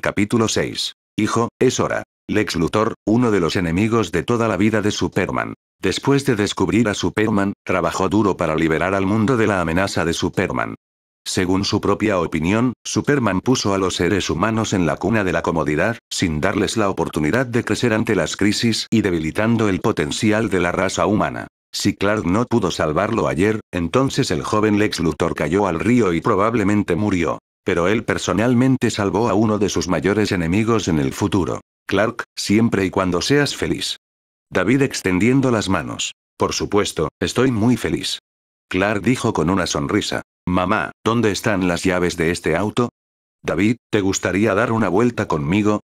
Capítulo 6. Hijo, es hora. Lex Luthor, uno de los enemigos de toda la vida de Superman. Después de descubrir a Superman, trabajó duro para liberar al mundo de la amenaza de Superman. Según su propia opinión, Superman puso a los seres humanos en la cuna de la comodidad, sin darles la oportunidad de crecer ante las crisis y debilitando el potencial de la raza humana. Si Clark no pudo salvarlo ayer, entonces el joven Lex Luthor cayó al río y probablemente murió. Pero él personalmente salvó a uno de sus mayores enemigos en el futuro. Clark, siempre y cuando seas feliz. David extendiendo las manos. Por supuesto, estoy muy feliz. Clark dijo con una sonrisa. Mamá, ¿dónde están las llaves de este auto? David, ¿te gustaría dar una vuelta conmigo?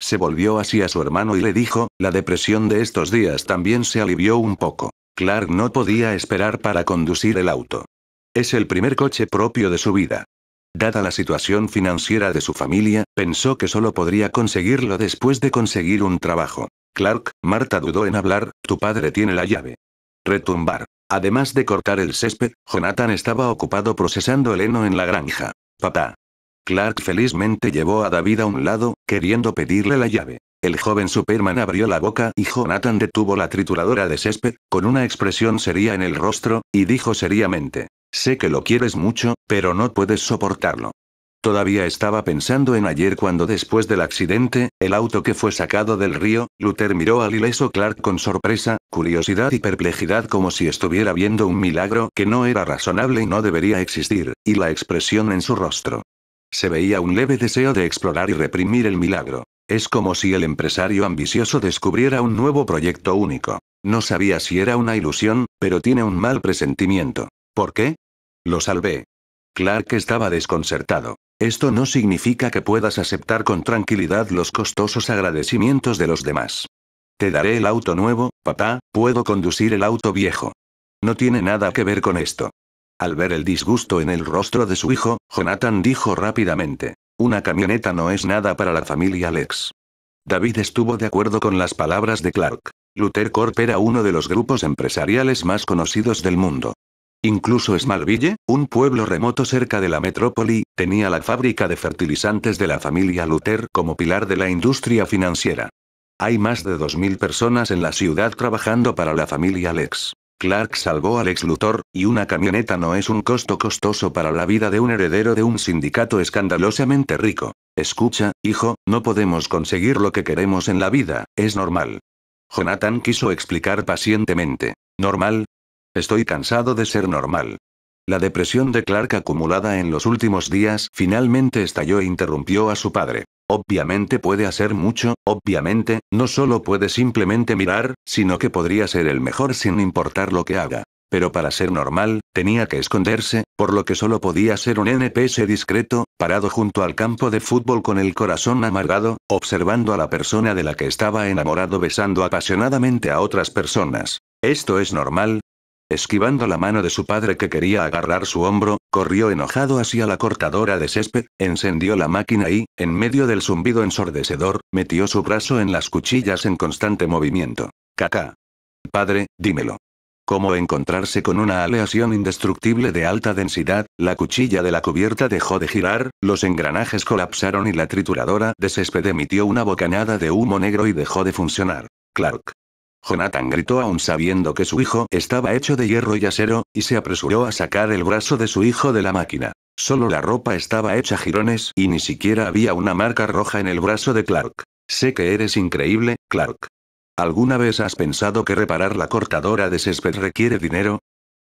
Se volvió así a su hermano y le dijo, la depresión de estos días también se alivió un poco. Clark no podía esperar para conducir el auto. Es el primer coche propio de su vida. Dada la situación financiera de su familia, pensó que solo podría conseguirlo después de conseguir un trabajo. Clark, Marta dudó en hablar, tu padre tiene la llave. Retumbar. Además de cortar el césped, Jonathan estaba ocupado procesando el heno en la granja. Papá. Clark felizmente llevó a David a un lado, queriendo pedirle la llave. El joven Superman abrió la boca y Jonathan detuvo la trituradora de césped, con una expresión seria en el rostro, y dijo seriamente. Sé que lo quieres mucho, pero no puedes soportarlo. Todavía estaba pensando en ayer cuando después del accidente, el auto que fue sacado del río, Luther miró al ileso Clark con sorpresa, curiosidad y perplejidad como si estuviera viendo un milagro que no era razonable y no debería existir, y la expresión en su rostro. Se veía un leve deseo de explorar y reprimir el milagro. Es como si el empresario ambicioso descubriera un nuevo proyecto único. No sabía si era una ilusión, pero tiene un mal presentimiento. ¿Por qué? Lo salvé. Clark estaba desconcertado. Esto no significa que puedas aceptar con tranquilidad los costosos agradecimientos de los demás. Te daré el auto nuevo, papá, puedo conducir el auto viejo. No tiene nada que ver con esto. Al ver el disgusto en el rostro de su hijo, Jonathan dijo rápidamente, una camioneta no es nada para la familia Lex. David estuvo de acuerdo con las palabras de Clark. Luther Corp era uno de los grupos empresariales más conocidos del mundo. Incluso Smallville, un pueblo remoto cerca de la metrópoli, tenía la fábrica de fertilizantes de la familia Luther como pilar de la industria financiera. Hay más de 2.000 personas en la ciudad trabajando para la familia Lex. Clark salvó a Lex Luthor, y una camioneta no es un costo costoso para la vida de un heredero de un sindicato escandalosamente rico. Escucha, hijo, no podemos conseguir lo que queremos en la vida, es normal. Jonathan quiso explicar pacientemente. Normal, Estoy cansado de ser normal. La depresión de Clark acumulada en los últimos días finalmente estalló e interrumpió a su padre. Obviamente puede hacer mucho, obviamente, no solo puede simplemente mirar, sino que podría ser el mejor sin importar lo que haga. Pero para ser normal, tenía que esconderse, por lo que solo podía ser un NPS discreto, parado junto al campo de fútbol con el corazón amargado, observando a la persona de la que estaba enamorado besando apasionadamente a otras personas. Esto es normal, Esquivando la mano de su padre que quería agarrar su hombro, corrió enojado hacia la cortadora de césped, encendió la máquina y, en medio del zumbido ensordecedor, metió su brazo en las cuchillas en constante movimiento. Caca. Padre, dímelo. Como encontrarse con una aleación indestructible de alta densidad, la cuchilla de la cubierta dejó de girar, los engranajes colapsaron y la trituradora de césped emitió una bocanada de humo negro y dejó de funcionar. Clark. Jonathan gritó aún sabiendo que su hijo estaba hecho de hierro y acero, y se apresuró a sacar el brazo de su hijo de la máquina. Solo la ropa estaba hecha jirones y ni siquiera había una marca roja en el brazo de Clark. Sé que eres increíble, Clark. ¿Alguna vez has pensado que reparar la cortadora de césped requiere dinero?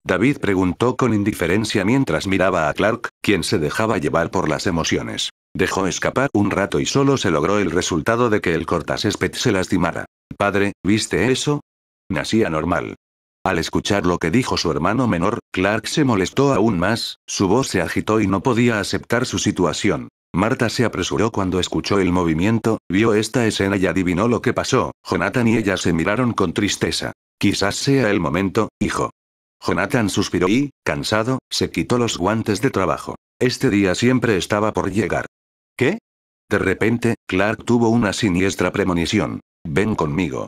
David preguntó con indiferencia mientras miraba a Clark, quien se dejaba llevar por las emociones. Dejó escapar un rato y solo se logró el resultado de que el cortacésped se lastimara. Padre, ¿viste eso? Nacía normal. Al escuchar lo que dijo su hermano menor, Clark se molestó aún más, su voz se agitó y no podía aceptar su situación. Marta se apresuró cuando escuchó el movimiento, vio esta escena y adivinó lo que pasó. Jonathan y ella se miraron con tristeza. Quizás sea el momento, hijo. Jonathan suspiró y, cansado, se quitó los guantes de trabajo. Este día siempre estaba por llegar. De repente, Clark tuvo una siniestra premonición. Ven conmigo.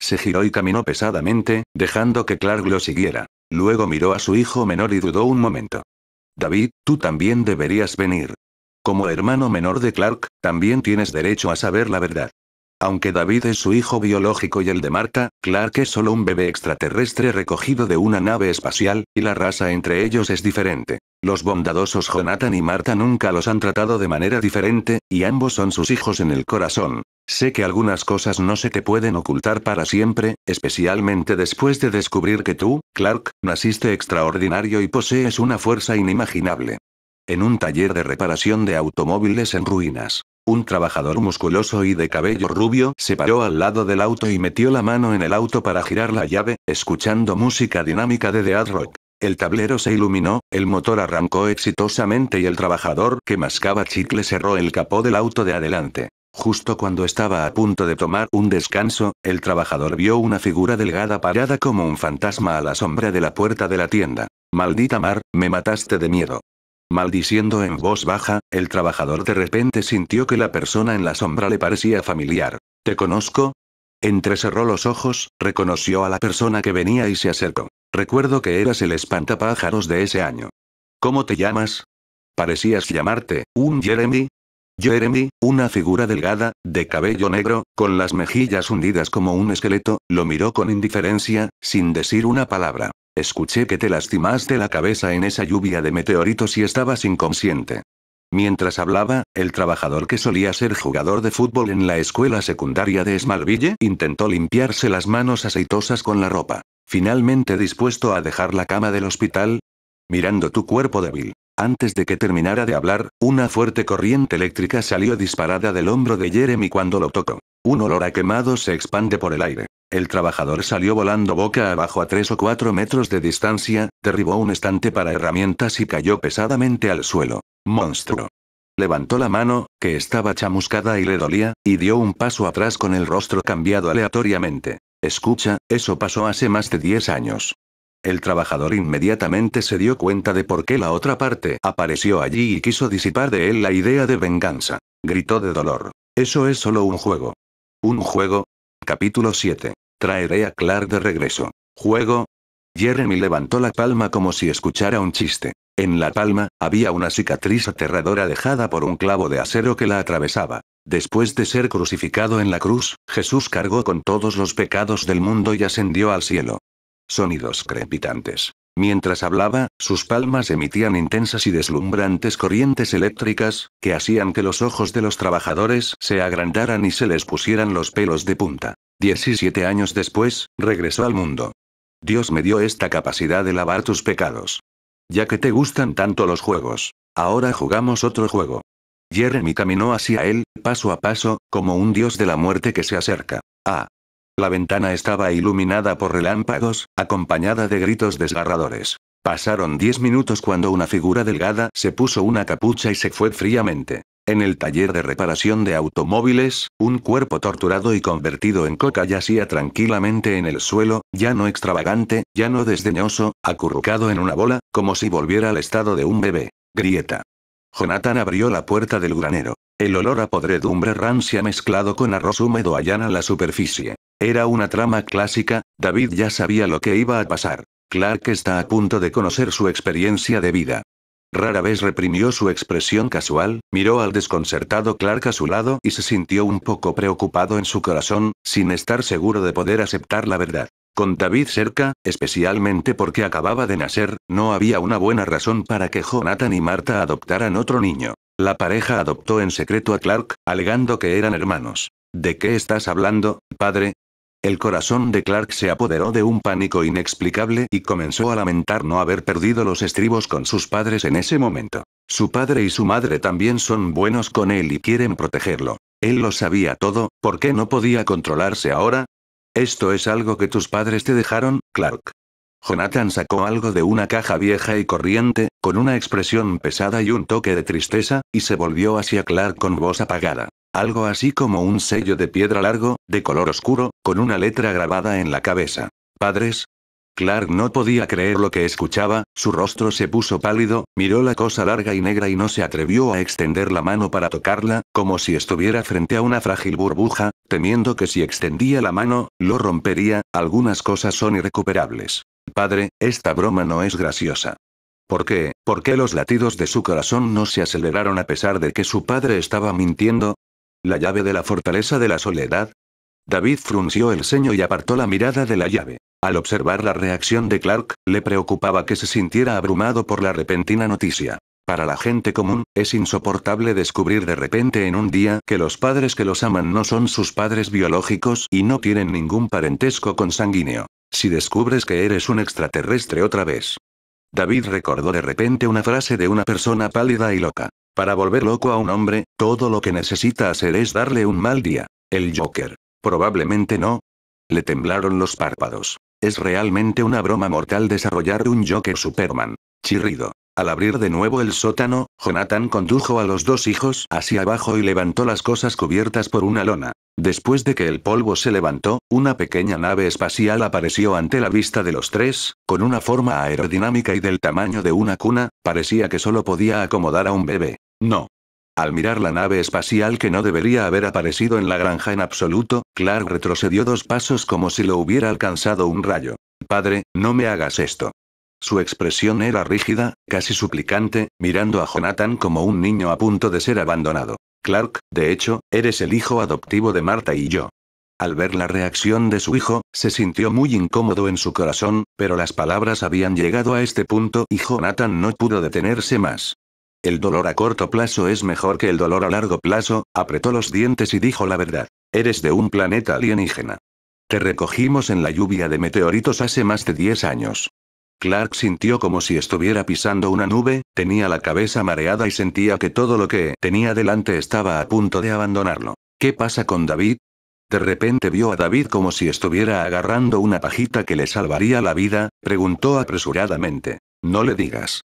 Se giró y caminó pesadamente, dejando que Clark lo siguiera. Luego miró a su hijo menor y dudó un momento. David, tú también deberías venir. Como hermano menor de Clark, también tienes derecho a saber la verdad. Aunque David es su hijo biológico y el de Marta, Clark es solo un bebé extraterrestre recogido de una nave espacial, y la raza entre ellos es diferente. Los bondadosos Jonathan y Marta nunca los han tratado de manera diferente, y ambos son sus hijos en el corazón. Sé que algunas cosas no se te pueden ocultar para siempre, especialmente después de descubrir que tú, Clark, naciste extraordinario y posees una fuerza inimaginable. En un taller de reparación de automóviles en ruinas, un trabajador musculoso y de cabello rubio se paró al lado del auto y metió la mano en el auto para girar la llave, escuchando música dinámica de ad Rock. El tablero se iluminó, el motor arrancó exitosamente y el trabajador que mascaba chicle cerró el capó del auto de adelante. Justo cuando estaba a punto de tomar un descanso, el trabajador vio una figura delgada parada como un fantasma a la sombra de la puerta de la tienda. Maldita mar, me mataste de miedo. Maldiciendo en voz baja, el trabajador de repente sintió que la persona en la sombra le parecía familiar. ¿Te conozco? Entrecerró los ojos, reconoció a la persona que venía y se acercó. Recuerdo que eras el espantapájaros de ese año. ¿Cómo te llamas? Parecías llamarte, un Jeremy, Jeremy, una figura delgada, de cabello negro, con las mejillas hundidas como un esqueleto, lo miró con indiferencia, sin decir una palabra. Escuché que te lastimaste la cabeza en esa lluvia de meteoritos y estabas inconsciente. Mientras hablaba, el trabajador que solía ser jugador de fútbol en la escuela secundaria de Esmalville intentó limpiarse las manos aceitosas con la ropa. Finalmente dispuesto a dejar la cama del hospital, mirando tu cuerpo débil. Antes de que terminara de hablar, una fuerte corriente eléctrica salió disparada del hombro de Jeremy cuando lo tocó. Un olor a quemado se expande por el aire. El trabajador salió volando boca abajo a tres o cuatro metros de distancia, derribó un estante para herramientas y cayó pesadamente al suelo. Monstruo. Levantó la mano, que estaba chamuscada y le dolía, y dio un paso atrás con el rostro cambiado aleatoriamente. Escucha, eso pasó hace más de 10 años. El trabajador inmediatamente se dio cuenta de por qué la otra parte apareció allí y quiso disipar de él la idea de venganza. Gritó de dolor. Eso es solo un juego. ¿Un juego? Capítulo 7. Traeré a Clark de regreso. Juego. Jeremy levantó la palma como si escuchara un chiste. En la palma, había una cicatriz aterradora dejada por un clavo de acero que la atravesaba. Después de ser crucificado en la cruz, Jesús cargó con todos los pecados del mundo y ascendió al cielo. Sonidos crepitantes. Mientras hablaba, sus palmas emitían intensas y deslumbrantes corrientes eléctricas, que hacían que los ojos de los trabajadores se agrandaran y se les pusieran los pelos de punta. Diecisiete años después, regresó al mundo. Dios me dio esta capacidad de lavar tus pecados. Ya que te gustan tanto los juegos, ahora jugamos otro juego. Jeremy caminó hacia él, paso a paso, como un dios de la muerte que se acerca. Ah, la ventana estaba iluminada por relámpagos, acompañada de gritos desgarradores. Pasaron diez minutos cuando una figura delgada se puso una capucha y se fue fríamente. En el taller de reparación de automóviles, un cuerpo torturado y convertido en coca yacía tranquilamente en el suelo, ya no extravagante, ya no desdeñoso, acurrucado en una bola, como si volviera al estado de un bebé. Grieta. Jonathan abrió la puerta del granero. El olor a podredumbre rancia mezclado con arroz húmedo allana la superficie. Era una trama clásica, David ya sabía lo que iba a pasar. Clark está a punto de conocer su experiencia de vida. Rara vez reprimió su expresión casual, miró al desconcertado Clark a su lado y se sintió un poco preocupado en su corazón, sin estar seguro de poder aceptar la verdad. Con David cerca, especialmente porque acababa de nacer, no había una buena razón para que Jonathan y Marta adoptaran otro niño. La pareja adoptó en secreto a Clark, alegando que eran hermanos. ¿De qué estás hablando, padre? El corazón de Clark se apoderó de un pánico inexplicable y comenzó a lamentar no haber perdido los estribos con sus padres en ese momento. Su padre y su madre también son buenos con él y quieren protegerlo. Él lo sabía todo, ¿por qué no podía controlarse ahora? Esto es algo que tus padres te dejaron, Clark. Jonathan sacó algo de una caja vieja y corriente, con una expresión pesada y un toque de tristeza, y se volvió hacia Clark con voz apagada algo así como un sello de piedra largo, de color oscuro, con una letra grabada en la cabeza. ¿Padres? Clark no podía creer lo que escuchaba, su rostro se puso pálido, miró la cosa larga y negra y no se atrevió a extender la mano para tocarla, como si estuviera frente a una frágil burbuja, temiendo que si extendía la mano, lo rompería, algunas cosas son irrecuperables. Padre, esta broma no es graciosa. ¿Por qué? ¿Por qué los latidos de su corazón no se aceleraron a pesar de que su padre estaba mintiendo? ¿La llave de la fortaleza de la soledad? David frunció el ceño y apartó la mirada de la llave. Al observar la reacción de Clark, le preocupaba que se sintiera abrumado por la repentina noticia. Para la gente común, es insoportable descubrir de repente en un día que los padres que los aman no son sus padres biológicos y no tienen ningún parentesco consanguíneo. Si descubres que eres un extraterrestre otra vez. David recordó de repente una frase de una persona pálida y loca. Para volver loco a un hombre, todo lo que necesita hacer es darle un mal día. El Joker. Probablemente no. Le temblaron los párpados. Es realmente una broma mortal desarrollar un Joker Superman. Chirrido. Al abrir de nuevo el sótano, Jonathan condujo a los dos hijos hacia abajo y levantó las cosas cubiertas por una lona. Después de que el polvo se levantó, una pequeña nave espacial apareció ante la vista de los tres, con una forma aerodinámica y del tamaño de una cuna, parecía que solo podía acomodar a un bebé. No. Al mirar la nave espacial que no debería haber aparecido en la granja en absoluto, Clark retrocedió dos pasos como si lo hubiera alcanzado un rayo. Padre, no me hagas esto. Su expresión era rígida, casi suplicante, mirando a Jonathan como un niño a punto de ser abandonado. Clark, de hecho, eres el hijo adoptivo de Marta y yo. Al ver la reacción de su hijo, se sintió muy incómodo en su corazón, pero las palabras habían llegado a este punto y Jonathan no pudo detenerse más. El dolor a corto plazo es mejor que el dolor a largo plazo, apretó los dientes y dijo la verdad. Eres de un planeta alienígena. Te recogimos en la lluvia de meteoritos hace más de 10 años. Clark sintió como si estuviera pisando una nube, tenía la cabeza mareada y sentía que todo lo que tenía delante estaba a punto de abandonarlo. ¿Qué pasa con David? De repente vio a David como si estuviera agarrando una pajita que le salvaría la vida, preguntó apresuradamente. No le digas.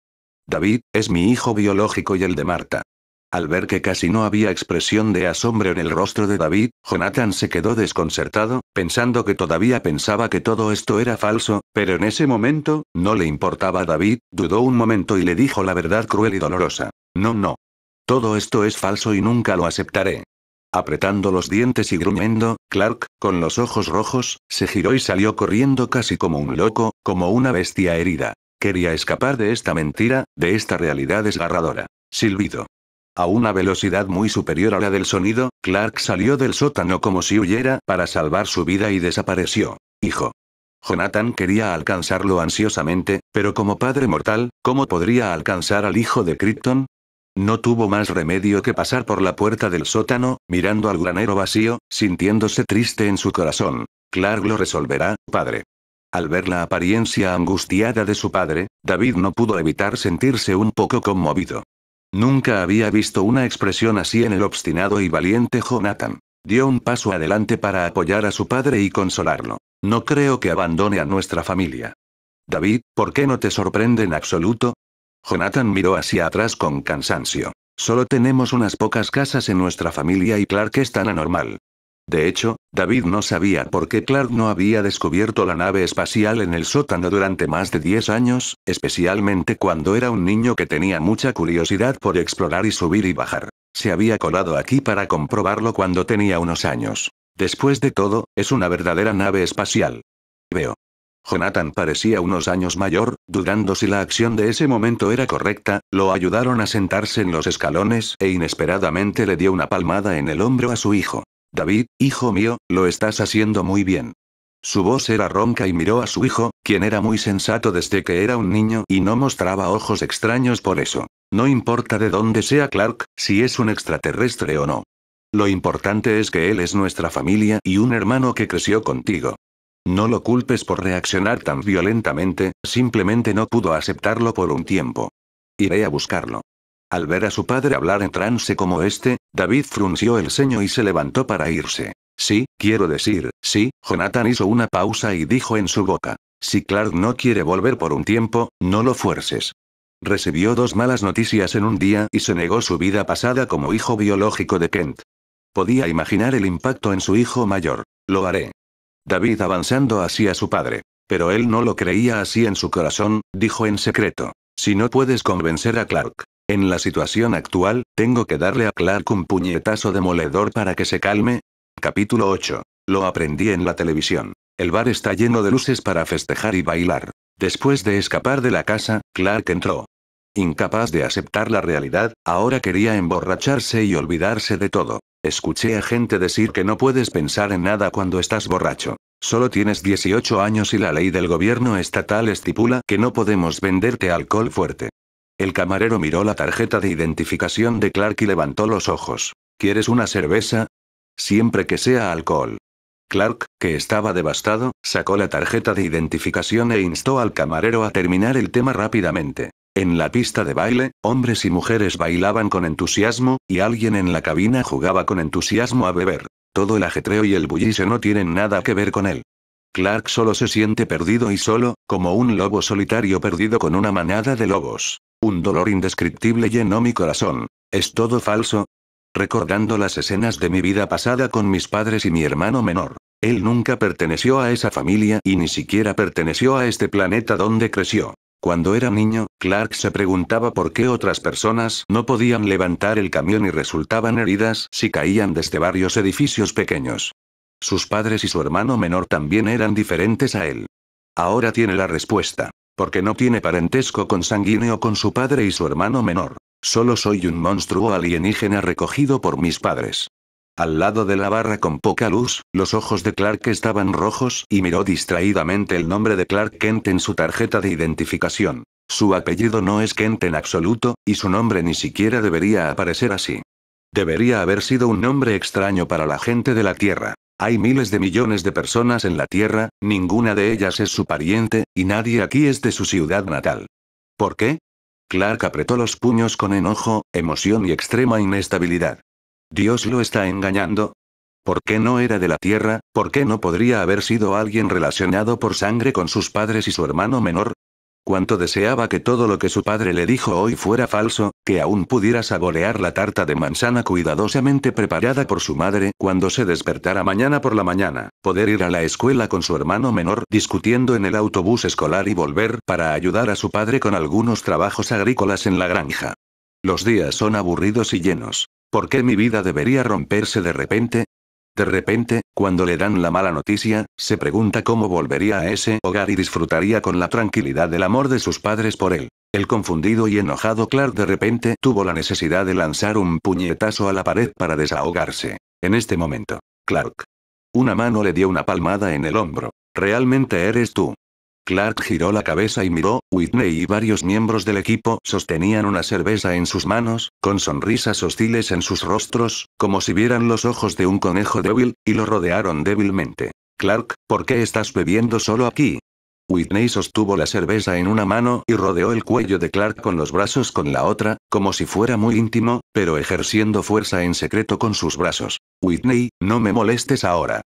David, es mi hijo biológico y el de Marta. Al ver que casi no había expresión de asombro en el rostro de David, Jonathan se quedó desconcertado, pensando que todavía pensaba que todo esto era falso, pero en ese momento, no le importaba a David, dudó un momento y le dijo la verdad cruel y dolorosa. No, no. Todo esto es falso y nunca lo aceptaré. Apretando los dientes y gruñendo, Clark, con los ojos rojos, se giró y salió corriendo casi como un loco, como una bestia herida. Quería escapar de esta mentira, de esta realidad desgarradora. Silbido. A una velocidad muy superior a la del sonido, Clark salió del sótano como si huyera para salvar su vida y desapareció. Hijo. Jonathan quería alcanzarlo ansiosamente, pero como padre mortal, ¿cómo podría alcanzar al hijo de Krypton? No tuvo más remedio que pasar por la puerta del sótano, mirando al granero vacío, sintiéndose triste en su corazón. Clark lo resolverá, padre. Al ver la apariencia angustiada de su padre, David no pudo evitar sentirse un poco conmovido. Nunca había visto una expresión así en el obstinado y valiente Jonathan. Dio un paso adelante para apoyar a su padre y consolarlo. No creo que abandone a nuestra familia. David, ¿por qué no te sorprende en absoluto? Jonathan miró hacia atrás con cansancio. Solo tenemos unas pocas casas en nuestra familia y Clark es tan anormal. De hecho, David no sabía por qué Clark no había descubierto la nave espacial en el sótano durante más de 10 años, especialmente cuando era un niño que tenía mucha curiosidad por explorar y subir y bajar. Se había colado aquí para comprobarlo cuando tenía unos años. Después de todo, es una verdadera nave espacial. Veo. Jonathan parecía unos años mayor, dudando si la acción de ese momento era correcta, lo ayudaron a sentarse en los escalones e inesperadamente le dio una palmada en el hombro a su hijo. David, hijo mío, lo estás haciendo muy bien. Su voz era ronca y miró a su hijo, quien era muy sensato desde que era un niño y no mostraba ojos extraños por eso. No importa de dónde sea Clark, si es un extraterrestre o no. Lo importante es que él es nuestra familia y un hermano que creció contigo. No lo culpes por reaccionar tan violentamente, simplemente no pudo aceptarlo por un tiempo. Iré a buscarlo. Al ver a su padre hablar en trance como este, David frunció el ceño y se levantó para irse. Sí, quiero decir, sí, Jonathan hizo una pausa y dijo en su boca. Si Clark no quiere volver por un tiempo, no lo fuerces. Recibió dos malas noticias en un día y se negó su vida pasada como hijo biológico de Kent. Podía imaginar el impacto en su hijo mayor. Lo haré. David avanzando hacia su padre. Pero él no lo creía así en su corazón, dijo en secreto. Si no puedes convencer a Clark, en la situación actual, tengo que darle a Clark un puñetazo demoledor para que se calme. Capítulo 8. Lo aprendí en la televisión. El bar está lleno de luces para festejar y bailar. Después de escapar de la casa, Clark entró. Incapaz de aceptar la realidad, ahora quería emborracharse y olvidarse de todo. Escuché a gente decir que no puedes pensar en nada cuando estás borracho. Solo tienes 18 años y la ley del gobierno estatal estipula que no podemos venderte alcohol fuerte. El camarero miró la tarjeta de identificación de Clark y levantó los ojos. ¿Quieres una cerveza? Siempre que sea alcohol. Clark, que estaba devastado, sacó la tarjeta de identificación e instó al camarero a terminar el tema rápidamente. En la pista de baile, hombres y mujeres bailaban con entusiasmo, y alguien en la cabina jugaba con entusiasmo a beber. Todo el ajetreo y el bullicio no tienen nada que ver con él. Clark solo se siente perdido y solo, como un lobo solitario perdido con una manada de lobos. Un dolor indescriptible llenó mi corazón. ¿Es todo falso? Recordando las escenas de mi vida pasada con mis padres y mi hermano menor. Él nunca perteneció a esa familia y ni siquiera perteneció a este planeta donde creció. Cuando era niño, Clark se preguntaba por qué otras personas no podían levantar el camión y resultaban heridas si caían desde varios edificios pequeños. Sus padres y su hermano menor también eran diferentes a él. Ahora tiene la respuesta. Porque no tiene parentesco consanguíneo con su padre y su hermano menor. Solo soy un monstruo alienígena recogido por mis padres. Al lado de la barra con poca luz, los ojos de Clark estaban rojos y miró distraídamente el nombre de Clark Kent en su tarjeta de identificación. Su apellido no es Kent en absoluto, y su nombre ni siquiera debería aparecer así. Debería haber sido un nombre extraño para la gente de la Tierra. Hay miles de millones de personas en la Tierra, ninguna de ellas es su pariente, y nadie aquí es de su ciudad natal. ¿Por qué? Clark apretó los puños con enojo, emoción y extrema inestabilidad. Dios lo está engañando. ¿Por qué no era de la Tierra? ¿Por qué no podría haber sido alguien relacionado por sangre con sus padres y su hermano menor? Cuanto deseaba que todo lo que su padre le dijo hoy fuera falso, que aún pudiera saborear la tarta de manzana cuidadosamente preparada por su madre cuando se despertara mañana por la mañana, poder ir a la escuela con su hermano menor discutiendo en el autobús escolar y volver para ayudar a su padre con algunos trabajos agrícolas en la granja. Los días son aburridos y llenos. ¿Por qué mi vida debería romperse de repente? De repente, cuando le dan la mala noticia, se pregunta cómo volvería a ese hogar y disfrutaría con la tranquilidad del amor de sus padres por él. El confundido y enojado Clark de repente tuvo la necesidad de lanzar un puñetazo a la pared para desahogarse. En este momento, Clark. Una mano le dio una palmada en el hombro. Realmente eres tú. Clark giró la cabeza y miró, Whitney y varios miembros del equipo sostenían una cerveza en sus manos, con sonrisas hostiles en sus rostros, como si vieran los ojos de un conejo débil, y lo rodearon débilmente. Clark, ¿por qué estás bebiendo solo aquí? Whitney sostuvo la cerveza en una mano y rodeó el cuello de Clark con los brazos con la otra, como si fuera muy íntimo, pero ejerciendo fuerza en secreto con sus brazos. Whitney, no me molestes ahora.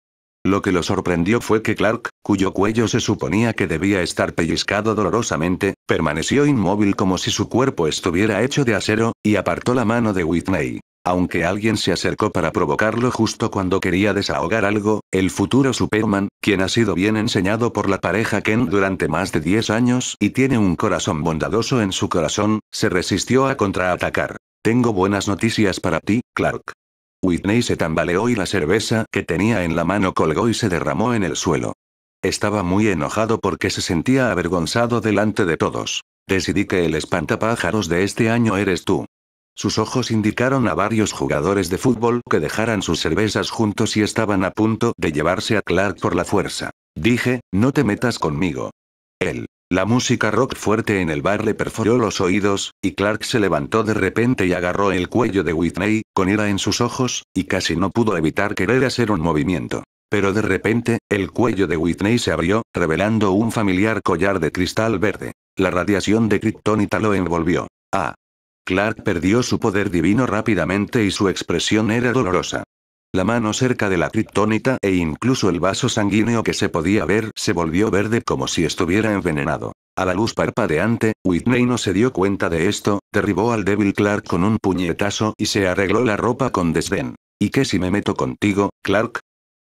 Lo que lo sorprendió fue que Clark, cuyo cuello se suponía que debía estar pellizcado dolorosamente, permaneció inmóvil como si su cuerpo estuviera hecho de acero, y apartó la mano de Whitney. Aunque alguien se acercó para provocarlo justo cuando quería desahogar algo, el futuro Superman, quien ha sido bien enseñado por la pareja Ken durante más de 10 años y tiene un corazón bondadoso en su corazón, se resistió a contraatacar. Tengo buenas noticias para ti, Clark. Whitney se tambaleó y la cerveza que tenía en la mano colgó y se derramó en el suelo. Estaba muy enojado porque se sentía avergonzado delante de todos. Decidí que el espantapájaros de este año eres tú. Sus ojos indicaron a varios jugadores de fútbol que dejaran sus cervezas juntos y estaban a punto de llevarse a Clark por la fuerza. Dije, no te metas conmigo. Él la música rock fuerte en el bar le perforó los oídos, y Clark se levantó de repente y agarró el cuello de Whitney, con ira en sus ojos, y casi no pudo evitar querer hacer un movimiento. Pero de repente, el cuello de Whitney se abrió, revelando un familiar collar de cristal verde. La radiación de Kryptonita lo envolvió. Ah. Clark perdió su poder divino rápidamente y su expresión era dolorosa. La mano cerca de la criptónita e incluso el vaso sanguíneo que se podía ver se volvió verde como si estuviera envenenado. A la luz parpadeante, Whitney no se dio cuenta de esto, derribó al débil Clark con un puñetazo y se arregló la ropa con desdén. ¿Y qué si me meto contigo, Clark?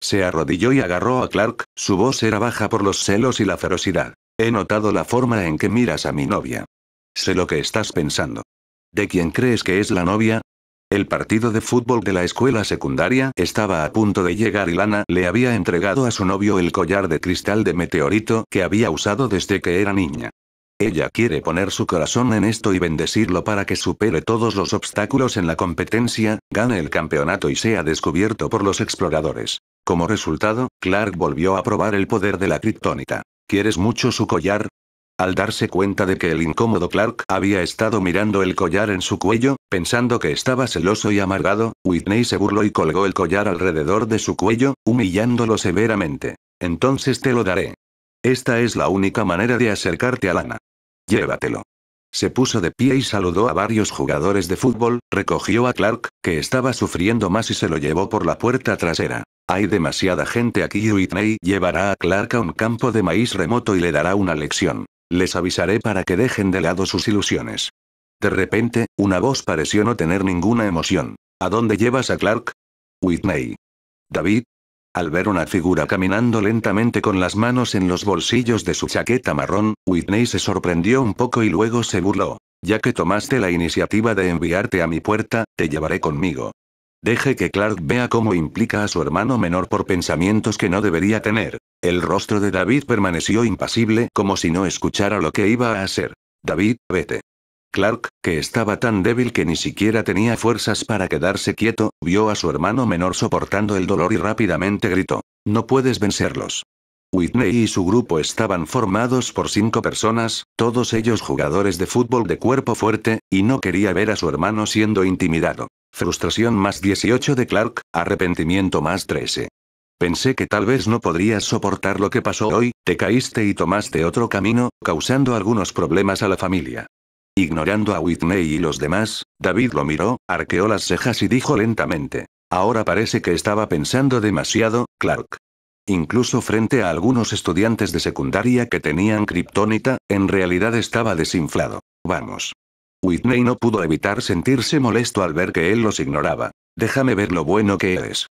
Se arrodilló y agarró a Clark, su voz era baja por los celos y la ferocidad. He notado la forma en que miras a mi novia. Sé lo que estás pensando. ¿De quién crees que es la novia? El partido de fútbol de la escuela secundaria estaba a punto de llegar y Lana le había entregado a su novio el collar de cristal de meteorito que había usado desde que era niña. Ella quiere poner su corazón en esto y bendecirlo para que supere todos los obstáculos en la competencia, gane el campeonato y sea descubierto por los exploradores. Como resultado, Clark volvió a probar el poder de la kriptonita. ¿Quieres mucho su collar? Al darse cuenta de que el incómodo Clark había estado mirando el collar en su cuello, pensando que estaba celoso y amargado, Whitney se burló y colgó el collar alrededor de su cuello, humillándolo severamente. Entonces te lo daré. Esta es la única manera de acercarte a Lana. Llévatelo. Se puso de pie y saludó a varios jugadores de fútbol, recogió a Clark, que estaba sufriendo más y se lo llevó por la puerta trasera. Hay demasiada gente aquí y Whitney llevará a Clark a un campo de maíz remoto y le dará una lección. Les avisaré para que dejen de lado sus ilusiones. De repente, una voz pareció no tener ninguna emoción. ¿A dónde llevas a Clark? Whitney. David. Al ver una figura caminando lentamente con las manos en los bolsillos de su chaqueta marrón, Whitney se sorprendió un poco y luego se burló. Ya que tomaste la iniciativa de enviarte a mi puerta, te llevaré conmigo. Deje que Clark vea cómo implica a su hermano menor por pensamientos que no debería tener. El rostro de David permaneció impasible como si no escuchara lo que iba a hacer. David, vete. Clark, que estaba tan débil que ni siquiera tenía fuerzas para quedarse quieto, vio a su hermano menor soportando el dolor y rápidamente gritó, No puedes vencerlos. Whitney y su grupo estaban formados por cinco personas, todos ellos jugadores de fútbol de cuerpo fuerte, y no quería ver a su hermano siendo intimidado. Frustración más 18 de Clark, arrepentimiento más 13. Pensé que tal vez no podrías soportar lo que pasó hoy, te caíste y tomaste otro camino, causando algunos problemas a la familia. Ignorando a Whitney y los demás, David lo miró, arqueó las cejas y dijo lentamente. Ahora parece que estaba pensando demasiado, Clark. Incluso frente a algunos estudiantes de secundaria que tenían kriptónita, en realidad estaba desinflado. Vamos. Whitney no pudo evitar sentirse molesto al ver que él los ignoraba. Déjame ver lo bueno que eres.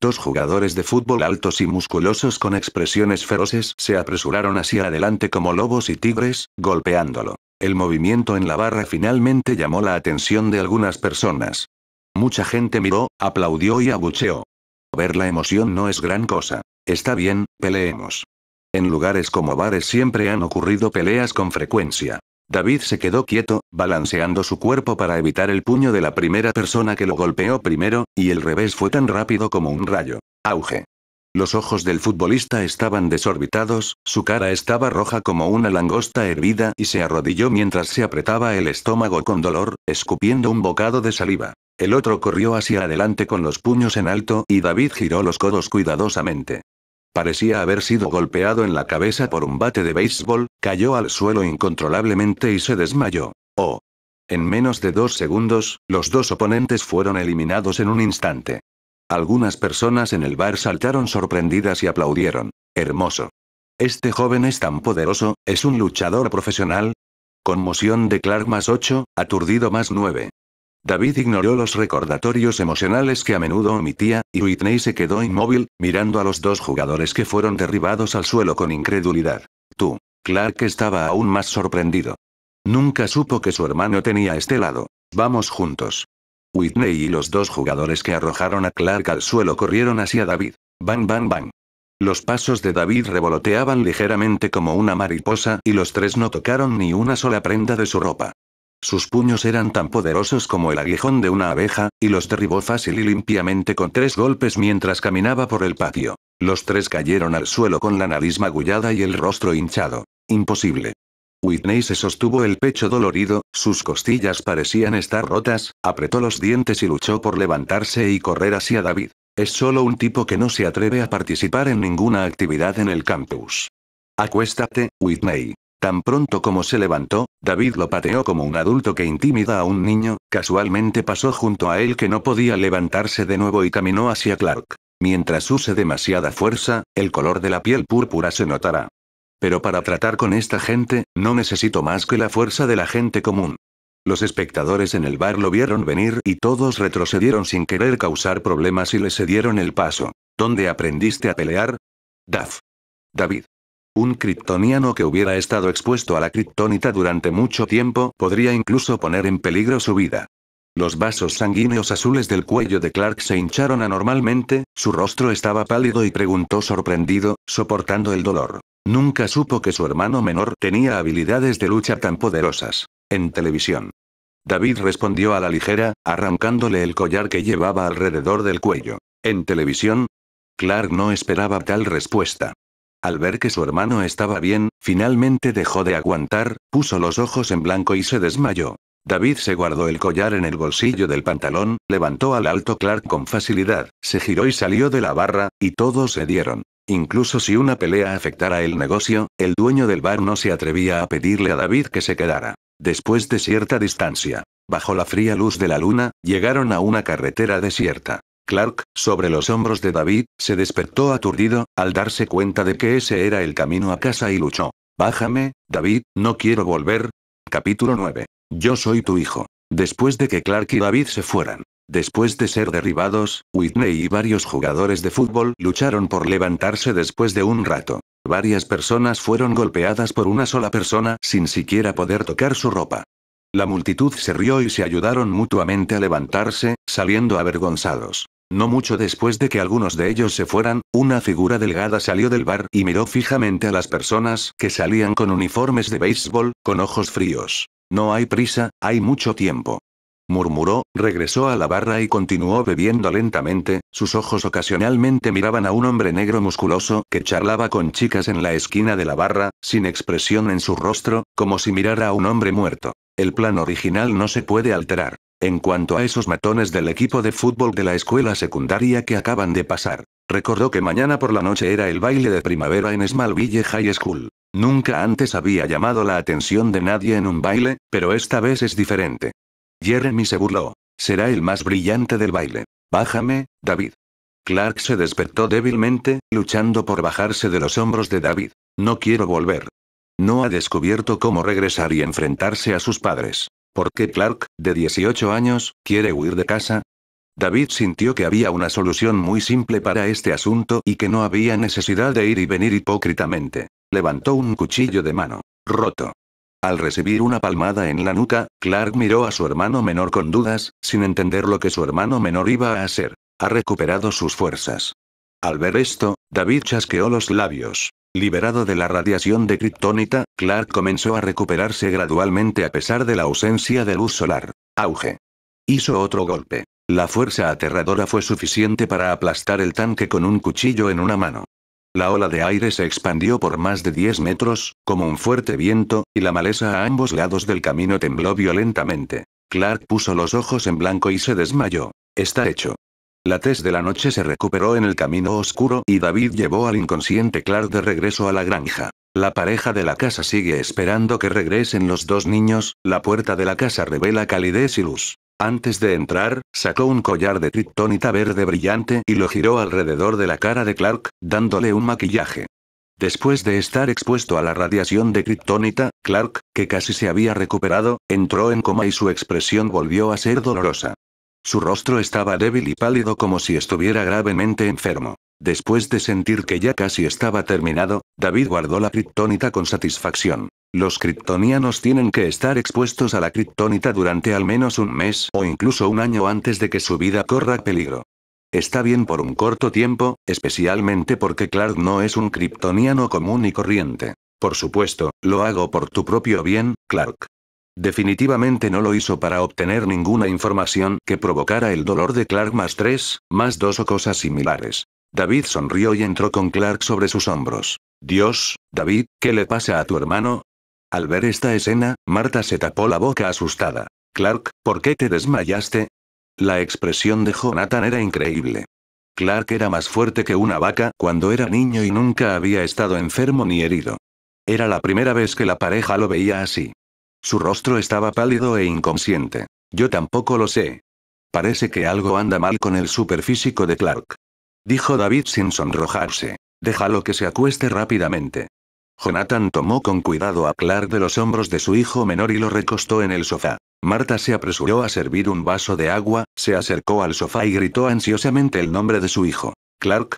Dos jugadores de fútbol altos y musculosos con expresiones feroces se apresuraron hacia adelante como lobos y tigres, golpeándolo. El movimiento en la barra finalmente llamó la atención de algunas personas. Mucha gente miró, aplaudió y abucheó. Ver la emoción no es gran cosa. Está bien, peleemos. En lugares como bares siempre han ocurrido peleas con frecuencia. David se quedó quieto, balanceando su cuerpo para evitar el puño de la primera persona que lo golpeó primero, y el revés fue tan rápido como un rayo. Auge. Los ojos del futbolista estaban desorbitados, su cara estaba roja como una langosta hervida y se arrodilló mientras se apretaba el estómago con dolor, escupiendo un bocado de saliva. El otro corrió hacia adelante con los puños en alto y David giró los codos cuidadosamente. Parecía haber sido golpeado en la cabeza por un bate de béisbol, cayó al suelo incontrolablemente y se desmayó. Oh. En menos de dos segundos, los dos oponentes fueron eliminados en un instante. Algunas personas en el bar saltaron sorprendidas y aplaudieron. Hermoso. Este joven es tan poderoso, es un luchador profesional. Conmoción de Clark más 8, aturdido más 9. David ignoró los recordatorios emocionales que a menudo omitía, y Whitney se quedó inmóvil, mirando a los dos jugadores que fueron derribados al suelo con incredulidad. Tú. Clark estaba aún más sorprendido. Nunca supo que su hermano tenía este lado. Vamos juntos. Whitney y los dos jugadores que arrojaron a Clark al suelo corrieron hacia David. Bang, bang, bang. Los pasos de David revoloteaban ligeramente como una mariposa y los tres no tocaron ni una sola prenda de su ropa. Sus puños eran tan poderosos como el aguijón de una abeja, y los derribó fácil y limpiamente con tres golpes mientras caminaba por el patio. Los tres cayeron al suelo con la nariz magullada y el rostro hinchado. Imposible. Whitney se sostuvo el pecho dolorido, sus costillas parecían estar rotas, apretó los dientes y luchó por levantarse y correr hacia David. Es solo un tipo que no se atreve a participar en ninguna actividad en el campus. Acuéstate, Whitney. Tan pronto como se levantó, David lo pateó como un adulto que intimida a un niño, casualmente pasó junto a él que no podía levantarse de nuevo y caminó hacia Clark. Mientras use demasiada fuerza, el color de la piel púrpura se notará. Pero para tratar con esta gente, no necesito más que la fuerza de la gente común. Los espectadores en el bar lo vieron venir y todos retrocedieron sin querer causar problemas y le cedieron el paso. ¿Dónde aprendiste a pelear? Duff? David. Un kryptoniano que hubiera estado expuesto a la kriptonita durante mucho tiempo podría incluso poner en peligro su vida. Los vasos sanguíneos azules del cuello de Clark se hincharon anormalmente, su rostro estaba pálido y preguntó sorprendido, soportando el dolor. Nunca supo que su hermano menor tenía habilidades de lucha tan poderosas. En televisión. David respondió a la ligera, arrancándole el collar que llevaba alrededor del cuello. En televisión. Clark no esperaba tal respuesta. Al ver que su hermano estaba bien, finalmente dejó de aguantar, puso los ojos en blanco y se desmayó. David se guardó el collar en el bolsillo del pantalón, levantó al alto Clark con facilidad, se giró y salió de la barra, y todos se dieron. Incluso si una pelea afectara el negocio, el dueño del bar no se atrevía a pedirle a David que se quedara. Después de cierta distancia, bajo la fría luz de la luna, llegaron a una carretera desierta. Clark, sobre los hombros de David, se despertó aturdido, al darse cuenta de que ese era el camino a casa y luchó. Bájame, David, no quiero volver. Capítulo 9. Yo soy tu hijo. Después de que Clark y David se fueran. Después de ser derribados, Whitney y varios jugadores de fútbol lucharon por levantarse después de un rato. Varias personas fueron golpeadas por una sola persona sin siquiera poder tocar su ropa. La multitud se rió y se ayudaron mutuamente a levantarse, saliendo avergonzados. No mucho después de que algunos de ellos se fueran, una figura delgada salió del bar y miró fijamente a las personas que salían con uniformes de béisbol, con ojos fríos. No hay prisa, hay mucho tiempo. Murmuró, regresó a la barra y continuó bebiendo lentamente, sus ojos ocasionalmente miraban a un hombre negro musculoso que charlaba con chicas en la esquina de la barra, sin expresión en su rostro, como si mirara a un hombre muerto. El plan original no se puede alterar en cuanto a esos matones del equipo de fútbol de la escuela secundaria que acaban de pasar. Recordó que mañana por la noche era el baile de primavera en Smallville High School. Nunca antes había llamado la atención de nadie en un baile, pero esta vez es diferente. Jeremy se burló. Será el más brillante del baile. Bájame, David. Clark se despertó débilmente, luchando por bajarse de los hombros de David. No quiero volver. No ha descubierto cómo regresar y enfrentarse a sus padres. ¿Por qué Clark, de 18 años, quiere huir de casa? David sintió que había una solución muy simple para este asunto y que no había necesidad de ir y venir hipócritamente. Levantó un cuchillo de mano. Roto. Al recibir una palmada en la nuca, Clark miró a su hermano menor con dudas, sin entender lo que su hermano menor iba a hacer. Ha recuperado sus fuerzas. Al ver esto, David chasqueó los labios. Liberado de la radiación de Kriptónita, Clark comenzó a recuperarse gradualmente a pesar de la ausencia de luz solar. Auge. Hizo otro golpe. La fuerza aterradora fue suficiente para aplastar el tanque con un cuchillo en una mano. La ola de aire se expandió por más de 10 metros, como un fuerte viento, y la maleza a ambos lados del camino tembló violentamente. Clark puso los ojos en blanco y se desmayó. Está hecho. La tez de la noche se recuperó en el camino oscuro y David llevó al inconsciente Clark de regreso a la granja. La pareja de la casa sigue esperando que regresen los dos niños, la puerta de la casa revela calidez y luz. Antes de entrar, sacó un collar de kriptonita verde brillante y lo giró alrededor de la cara de Clark, dándole un maquillaje. Después de estar expuesto a la radiación de kriptonita, Clark, que casi se había recuperado, entró en coma y su expresión volvió a ser dolorosa. Su rostro estaba débil y pálido como si estuviera gravemente enfermo. Después de sentir que ya casi estaba terminado, David guardó la criptónita con satisfacción. Los kriptonianos tienen que estar expuestos a la criptónita durante al menos un mes o incluso un año antes de que su vida corra peligro. Está bien por un corto tiempo, especialmente porque Clark no es un kriptoniano común y corriente. Por supuesto, lo hago por tu propio bien, Clark. Definitivamente no lo hizo para obtener ninguna información que provocara el dolor de Clark más tres, más dos o cosas similares. David sonrió y entró con Clark sobre sus hombros. Dios, David, ¿qué le pasa a tu hermano? Al ver esta escena, Marta se tapó la boca asustada. Clark, ¿por qué te desmayaste? La expresión de Jonathan era increíble. Clark era más fuerte que una vaca cuando era niño y nunca había estado enfermo ni herido. Era la primera vez que la pareja lo veía así. Su rostro estaba pálido e inconsciente. Yo tampoco lo sé. Parece que algo anda mal con el superfísico de Clark. Dijo David sin sonrojarse. Déjalo que se acueste rápidamente. Jonathan tomó con cuidado a Clark de los hombros de su hijo menor y lo recostó en el sofá. Marta se apresuró a servir un vaso de agua, se acercó al sofá y gritó ansiosamente el nombre de su hijo. Clark.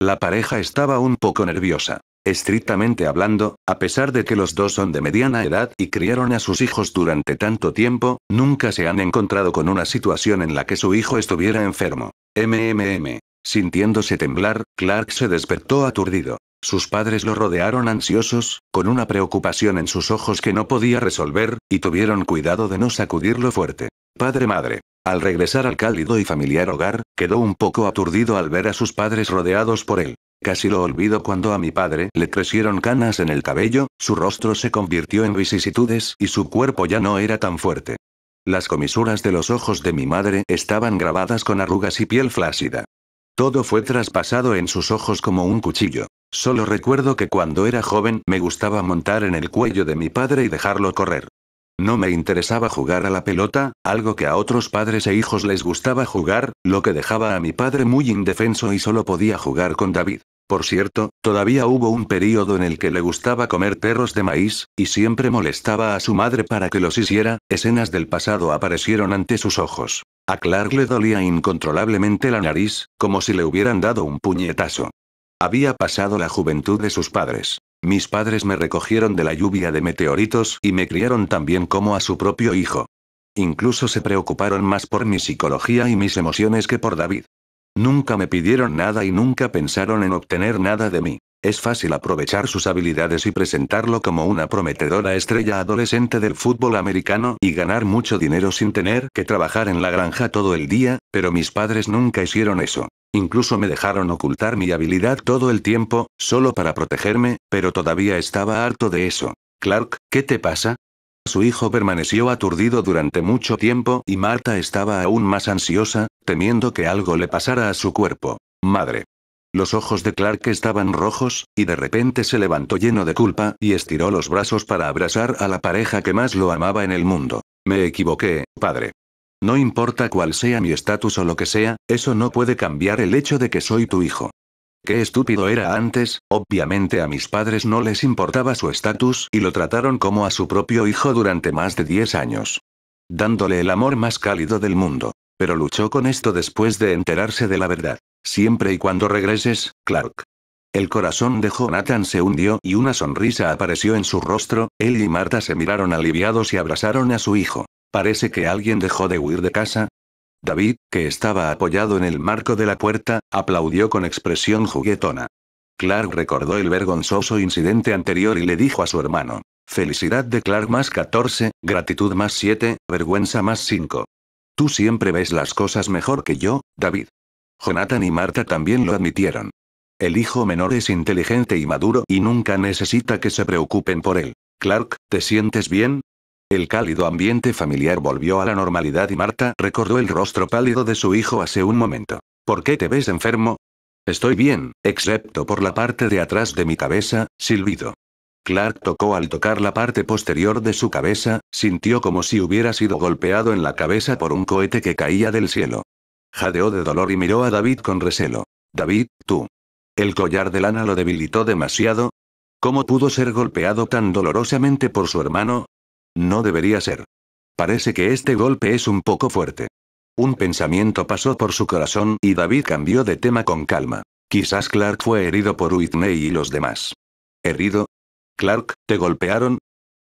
La pareja estaba un poco nerviosa. Estrictamente hablando, a pesar de que los dos son de mediana edad y criaron a sus hijos durante tanto tiempo, nunca se han encontrado con una situación en la que su hijo estuviera enfermo. MMM. Sintiéndose temblar, Clark se despertó aturdido. Sus padres lo rodearon ansiosos, con una preocupación en sus ojos que no podía resolver, y tuvieron cuidado de no sacudirlo fuerte. Padre-madre. Al regresar al cálido y familiar hogar, quedó un poco aturdido al ver a sus padres rodeados por él. Casi lo olvido cuando a mi padre le crecieron canas en el cabello, su rostro se convirtió en vicisitudes y su cuerpo ya no era tan fuerte. Las comisuras de los ojos de mi madre estaban grabadas con arrugas y piel flácida. Todo fue traspasado en sus ojos como un cuchillo. Solo recuerdo que cuando era joven me gustaba montar en el cuello de mi padre y dejarlo correr. No me interesaba jugar a la pelota, algo que a otros padres e hijos les gustaba jugar, lo que dejaba a mi padre muy indefenso y solo podía jugar con David. Por cierto, todavía hubo un período en el que le gustaba comer perros de maíz, y siempre molestaba a su madre para que los hiciera, escenas del pasado aparecieron ante sus ojos. A Clark le dolía incontrolablemente la nariz, como si le hubieran dado un puñetazo. Había pasado la juventud de sus padres. Mis padres me recogieron de la lluvia de meteoritos y me criaron también como a su propio hijo. Incluso se preocuparon más por mi psicología y mis emociones que por David. Nunca me pidieron nada y nunca pensaron en obtener nada de mí. Es fácil aprovechar sus habilidades y presentarlo como una prometedora estrella adolescente del fútbol americano y ganar mucho dinero sin tener que trabajar en la granja todo el día, pero mis padres nunca hicieron eso. Incluso me dejaron ocultar mi habilidad todo el tiempo, solo para protegerme, pero todavía estaba harto de eso. Clark, ¿qué te pasa? Su hijo permaneció aturdido durante mucho tiempo y Marta estaba aún más ansiosa, temiendo que algo le pasara a su cuerpo. Madre. Los ojos de Clark estaban rojos, y de repente se levantó lleno de culpa y estiró los brazos para abrazar a la pareja que más lo amaba en el mundo. Me equivoqué, padre. No importa cuál sea mi estatus o lo que sea, eso no puede cambiar el hecho de que soy tu hijo. Qué estúpido era antes, obviamente a mis padres no les importaba su estatus y lo trataron como a su propio hijo durante más de 10 años. Dándole el amor más cálido del mundo. Pero luchó con esto después de enterarse de la verdad. Siempre y cuando regreses, Clark. El corazón de Jonathan se hundió y una sonrisa apareció en su rostro, él y Marta se miraron aliviados y abrazaron a su hijo. Parece que alguien dejó de huir de casa, David, que estaba apoyado en el marco de la puerta, aplaudió con expresión juguetona. Clark recordó el vergonzoso incidente anterior y le dijo a su hermano. Felicidad de Clark más 14, gratitud más 7, vergüenza más 5. Tú siempre ves las cosas mejor que yo, David. Jonathan y Marta también lo admitieron. El hijo menor es inteligente y maduro y nunca necesita que se preocupen por él. Clark, ¿te sientes bien? El cálido ambiente familiar volvió a la normalidad y Marta recordó el rostro pálido de su hijo hace un momento. ¿Por qué te ves enfermo? Estoy bien, excepto por la parte de atrás de mi cabeza, silbido. Clark tocó al tocar la parte posterior de su cabeza, sintió como si hubiera sido golpeado en la cabeza por un cohete que caía del cielo. Jadeó de dolor y miró a David con recelo. David, tú. ¿El collar de lana lo debilitó demasiado? ¿Cómo pudo ser golpeado tan dolorosamente por su hermano? No debería ser. Parece que este golpe es un poco fuerte. Un pensamiento pasó por su corazón y David cambió de tema con calma. Quizás Clark fue herido por Whitney y los demás. ¿Herido? Clark, ¿te golpearon?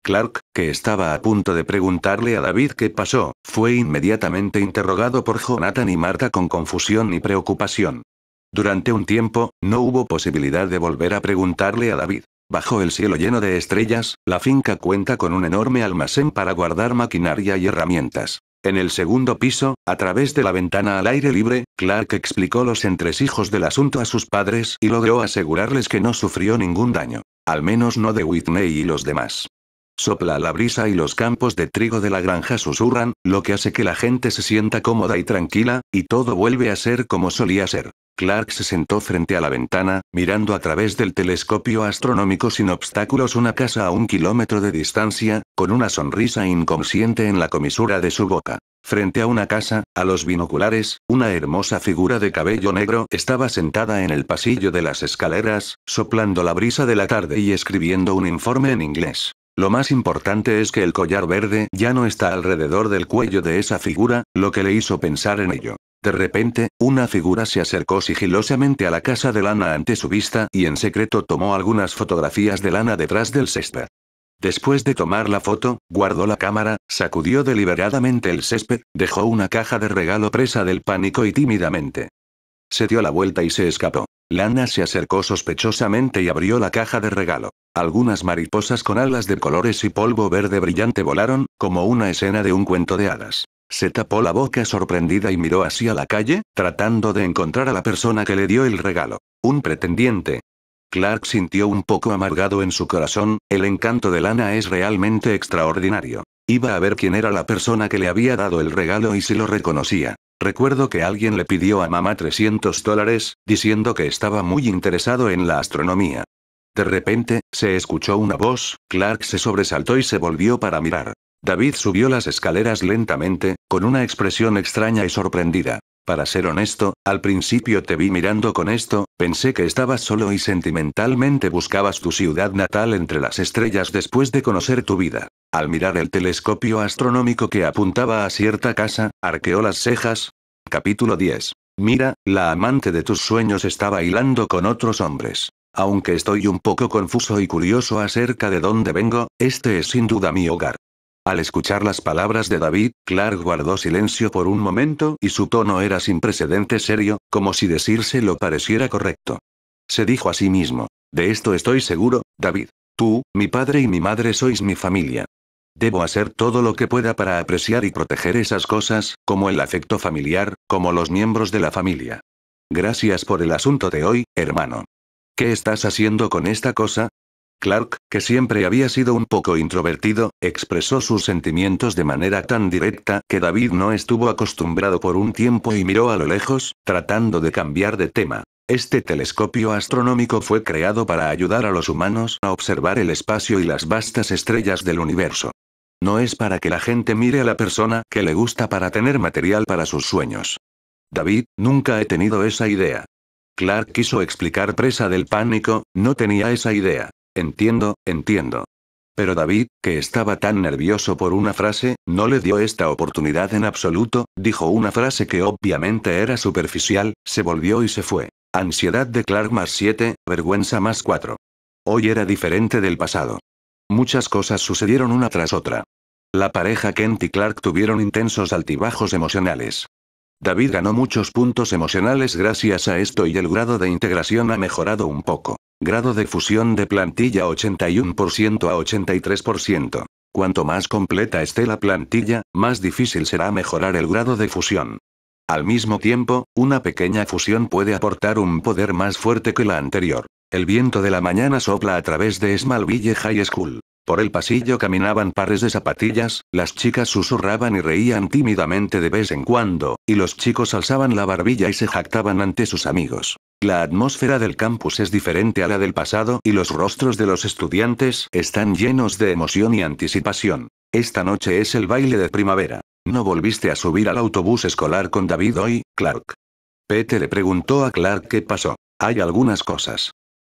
Clark, que estaba a punto de preguntarle a David qué pasó, fue inmediatamente interrogado por Jonathan y Marta con confusión y preocupación. Durante un tiempo, no hubo posibilidad de volver a preguntarle a David. Bajo el cielo lleno de estrellas, la finca cuenta con un enorme almacén para guardar maquinaria y herramientas. En el segundo piso, a través de la ventana al aire libre, Clark explicó los entresijos del asunto a sus padres y logró asegurarles que no sufrió ningún daño. Al menos no de Whitney y los demás. Sopla la brisa y los campos de trigo de la granja susurran, lo que hace que la gente se sienta cómoda y tranquila, y todo vuelve a ser como solía ser. Clark se sentó frente a la ventana, mirando a través del telescopio astronómico sin obstáculos una casa a un kilómetro de distancia, con una sonrisa inconsciente en la comisura de su boca. Frente a una casa, a los binoculares, una hermosa figura de cabello negro estaba sentada en el pasillo de las escaleras, soplando la brisa de la tarde y escribiendo un informe en inglés. Lo más importante es que el collar verde ya no está alrededor del cuello de esa figura, lo que le hizo pensar en ello. De repente, una figura se acercó sigilosamente a la casa de Lana ante su vista y en secreto tomó algunas fotografías de Lana detrás del césped. Después de tomar la foto, guardó la cámara, sacudió deliberadamente el césped, dejó una caja de regalo presa del pánico y tímidamente. Se dio la vuelta y se escapó. Lana se acercó sospechosamente y abrió la caja de regalo. Algunas mariposas con alas de colores y polvo verde brillante volaron, como una escena de un cuento de hadas. Se tapó la boca sorprendida y miró hacia la calle, tratando de encontrar a la persona que le dio el regalo. Un pretendiente. Clark sintió un poco amargado en su corazón, el encanto de Lana es realmente extraordinario. Iba a ver quién era la persona que le había dado el regalo y si lo reconocía. Recuerdo que alguien le pidió a mamá 300 dólares, diciendo que estaba muy interesado en la astronomía. De repente, se escuchó una voz, Clark se sobresaltó y se volvió para mirar. David subió las escaleras lentamente, con una expresión extraña y sorprendida. Para ser honesto, al principio te vi mirando con esto, pensé que estabas solo y sentimentalmente buscabas tu ciudad natal entre las estrellas después de conocer tu vida. Al mirar el telescopio astronómico que apuntaba a cierta casa, arqueó las cejas. Capítulo 10. Mira, la amante de tus sueños estaba bailando con otros hombres. Aunque estoy un poco confuso y curioso acerca de dónde vengo, este es sin duda mi hogar. Al escuchar las palabras de David, Clark guardó silencio por un momento y su tono era sin precedente serio, como si decirse lo pareciera correcto. Se dijo a sí mismo, de esto estoy seguro, David. Tú, mi padre y mi madre sois mi familia. Debo hacer todo lo que pueda para apreciar y proteger esas cosas, como el afecto familiar, como los miembros de la familia. Gracias por el asunto de hoy, hermano. ¿Qué estás haciendo con esta cosa? Clark, que siempre había sido un poco introvertido, expresó sus sentimientos de manera tan directa que David no estuvo acostumbrado por un tiempo y miró a lo lejos, tratando de cambiar de tema. Este telescopio astronómico fue creado para ayudar a los humanos a observar el espacio y las vastas estrellas del universo. No es para que la gente mire a la persona que le gusta para tener material para sus sueños. David, nunca he tenido esa idea. Clark quiso explicar presa del pánico, no tenía esa idea. Entiendo, entiendo. Pero David, que estaba tan nervioso por una frase, no le dio esta oportunidad en absoluto, dijo una frase que obviamente era superficial, se volvió y se fue. Ansiedad de Clark más 7, vergüenza más 4. Hoy era diferente del pasado. Muchas cosas sucedieron una tras otra. La pareja Kent y Clark tuvieron intensos altibajos emocionales. David ganó muchos puntos emocionales gracias a esto y el grado de integración ha mejorado un poco. Grado de fusión de plantilla 81% a 83%. Cuanto más completa esté la plantilla, más difícil será mejorar el grado de fusión. Al mismo tiempo, una pequeña fusión puede aportar un poder más fuerte que la anterior. El viento de la mañana sopla a través de Smallville High School. Por el pasillo caminaban pares de zapatillas, las chicas susurraban y reían tímidamente de vez en cuando, y los chicos alzaban la barbilla y se jactaban ante sus amigos. La atmósfera del campus es diferente a la del pasado y los rostros de los estudiantes están llenos de emoción y anticipación. Esta noche es el baile de primavera. ¿No volviste a subir al autobús escolar con David hoy, Clark? Pete le preguntó a Clark qué pasó. Hay algunas cosas.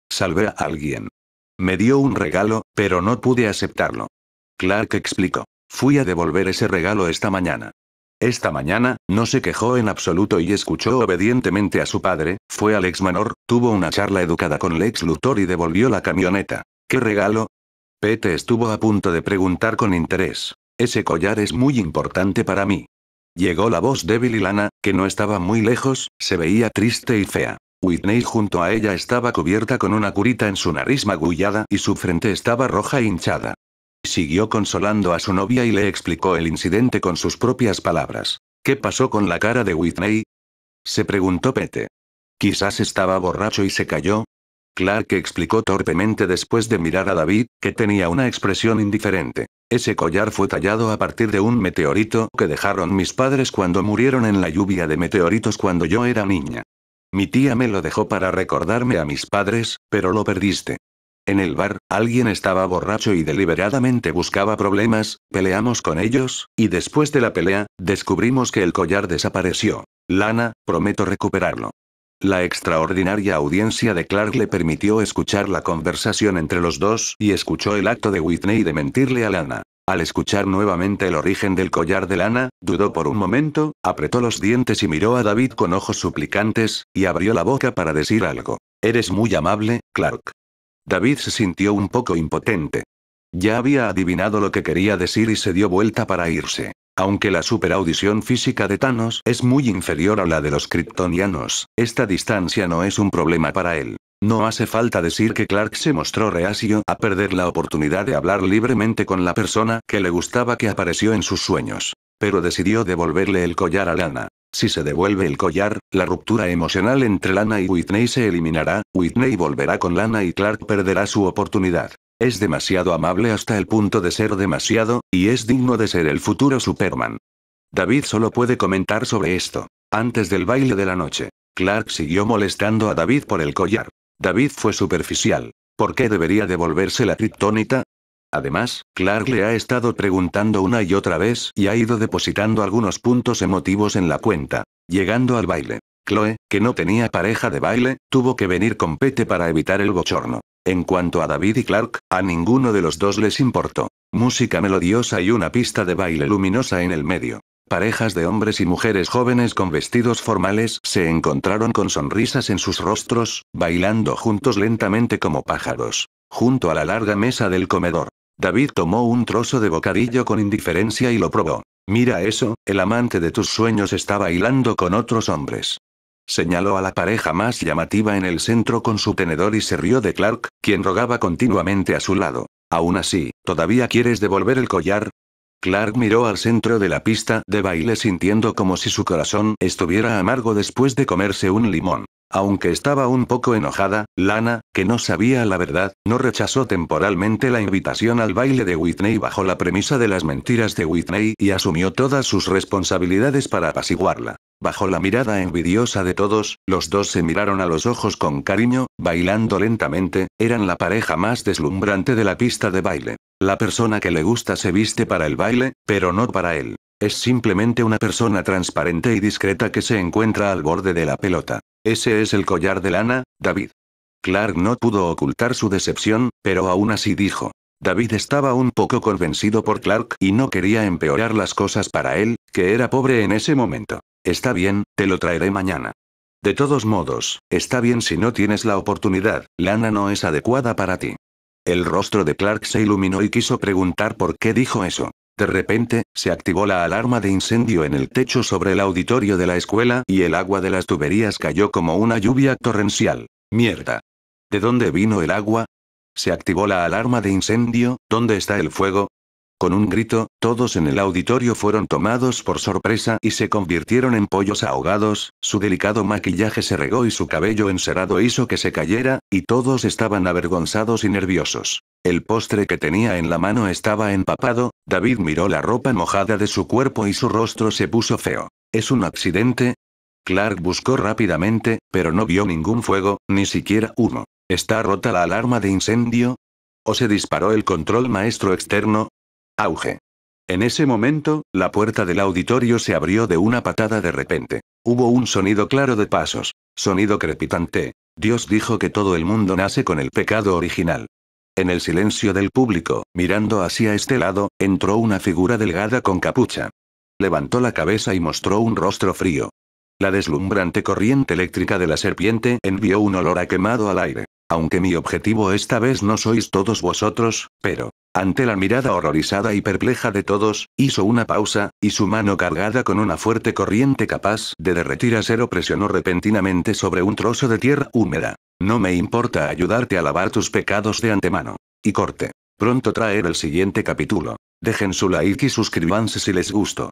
Salvé a alguien. Me dio un regalo, pero no pude aceptarlo. Clark explicó. Fui a devolver ese regalo esta mañana. Esta mañana, no se quejó en absoluto y escuchó obedientemente a su padre, fue al ex menor, tuvo una charla educada con Lex Luthor y devolvió la camioneta. ¿Qué regalo? Pete estuvo a punto de preguntar con interés. Ese collar es muy importante para mí. Llegó la voz débil y Lana, que no estaba muy lejos, se veía triste y fea. Whitney junto a ella estaba cubierta con una curita en su nariz magullada y su frente estaba roja e hinchada. Siguió consolando a su novia y le explicó el incidente con sus propias palabras. ¿Qué pasó con la cara de Whitney? Se preguntó Pete. Quizás estaba borracho y se cayó. Clark explicó torpemente después de mirar a David, que tenía una expresión indiferente. Ese collar fue tallado a partir de un meteorito que dejaron mis padres cuando murieron en la lluvia de meteoritos cuando yo era niña. Mi tía me lo dejó para recordarme a mis padres, pero lo perdiste. En el bar, alguien estaba borracho y deliberadamente buscaba problemas, peleamos con ellos, y después de la pelea, descubrimos que el collar desapareció. Lana, prometo recuperarlo. La extraordinaria audiencia de Clark le permitió escuchar la conversación entre los dos y escuchó el acto de Whitney de mentirle a Lana. Al escuchar nuevamente el origen del collar de lana, dudó por un momento, apretó los dientes y miró a David con ojos suplicantes, y abrió la boca para decir algo. Eres muy amable, Clark. David se sintió un poco impotente. Ya había adivinado lo que quería decir y se dio vuelta para irse. Aunque la superaudición física de Thanos es muy inferior a la de los kryptonianos, esta distancia no es un problema para él. No hace falta decir que Clark se mostró reacio a perder la oportunidad de hablar libremente con la persona que le gustaba que apareció en sus sueños. Pero decidió devolverle el collar a Lana. Si se devuelve el collar, la ruptura emocional entre Lana y Whitney se eliminará, Whitney volverá con Lana y Clark perderá su oportunidad. Es demasiado amable hasta el punto de ser demasiado, y es digno de ser el futuro Superman. David solo puede comentar sobre esto. Antes del baile de la noche, Clark siguió molestando a David por el collar. David fue superficial. ¿Por qué debería devolverse la criptónita? Además, Clark le ha estado preguntando una y otra vez y ha ido depositando algunos puntos emotivos en la cuenta. Llegando al baile, Chloe, que no tenía pareja de baile, tuvo que venir con Pete para evitar el bochorno. En cuanto a David y Clark, a ninguno de los dos les importó. Música melodiosa y una pista de baile luminosa en el medio. Parejas de hombres y mujeres jóvenes con vestidos formales se encontraron con sonrisas en sus rostros, bailando juntos lentamente como pájaros. Junto a la larga mesa del comedor. David tomó un trozo de bocadillo con indiferencia y lo probó. Mira eso, el amante de tus sueños está bailando con otros hombres. Señaló a la pareja más llamativa en el centro con su tenedor y se rió de Clark, quien rogaba continuamente a su lado. Aún así, ¿todavía quieres devolver el collar? Clark miró al centro de la pista de baile sintiendo como si su corazón estuviera amargo después de comerse un limón. Aunque estaba un poco enojada, Lana, que no sabía la verdad, no rechazó temporalmente la invitación al baile de Whitney bajo la premisa de las mentiras de Whitney y asumió todas sus responsabilidades para apaciguarla. Bajo la mirada envidiosa de todos, los dos se miraron a los ojos con cariño, bailando lentamente, eran la pareja más deslumbrante de la pista de baile. La persona que le gusta se viste para el baile, pero no para él. Es simplemente una persona transparente y discreta que se encuentra al borde de la pelota. Ese es el collar de lana, David. Clark no pudo ocultar su decepción, pero aún así dijo. David estaba un poco convencido por Clark y no quería empeorar las cosas para él, que era pobre en ese momento. Está bien, te lo traeré mañana. De todos modos, está bien si no tienes la oportunidad, Lana no es adecuada para ti. El rostro de Clark se iluminó y quiso preguntar por qué dijo eso, de repente, se activó la alarma de incendio en el techo sobre el auditorio de la escuela y el agua de las tuberías cayó como una lluvia torrencial. Mierda. ¿De dónde vino el agua? Se activó la alarma de incendio, ¿dónde está el fuego? Con un grito, todos en el auditorio fueron tomados por sorpresa y se convirtieron en pollos ahogados, su delicado maquillaje se regó y su cabello encerado hizo que se cayera, y todos estaban avergonzados y nerviosos. El postre que tenía en la mano estaba empapado, David miró la ropa mojada de su cuerpo y su rostro se puso feo. ¿Es un accidente? Clark buscó rápidamente, pero no vio ningún fuego, ni siquiera uno. ¿Está rota la alarma de incendio? ¿O se disparó el control maestro externo? Auge. En ese momento, la puerta del auditorio se abrió de una patada de repente. Hubo un sonido claro de pasos. Sonido crepitante. Dios dijo que todo el mundo nace con el pecado original. En el silencio del público, mirando hacia este lado, entró una figura delgada con capucha. Levantó la cabeza y mostró un rostro frío. La deslumbrante corriente eléctrica de la serpiente envió un olor a quemado al aire. Aunque mi objetivo esta vez no sois todos vosotros, pero, ante la mirada horrorizada y perpleja de todos, hizo una pausa, y su mano cargada con una fuerte corriente capaz de derretir acero presionó repentinamente sobre un trozo de tierra húmeda. No me importa ayudarte a lavar tus pecados de antemano. Y corte. Pronto traer el siguiente capítulo. Dejen su like y suscribanse si les gustó.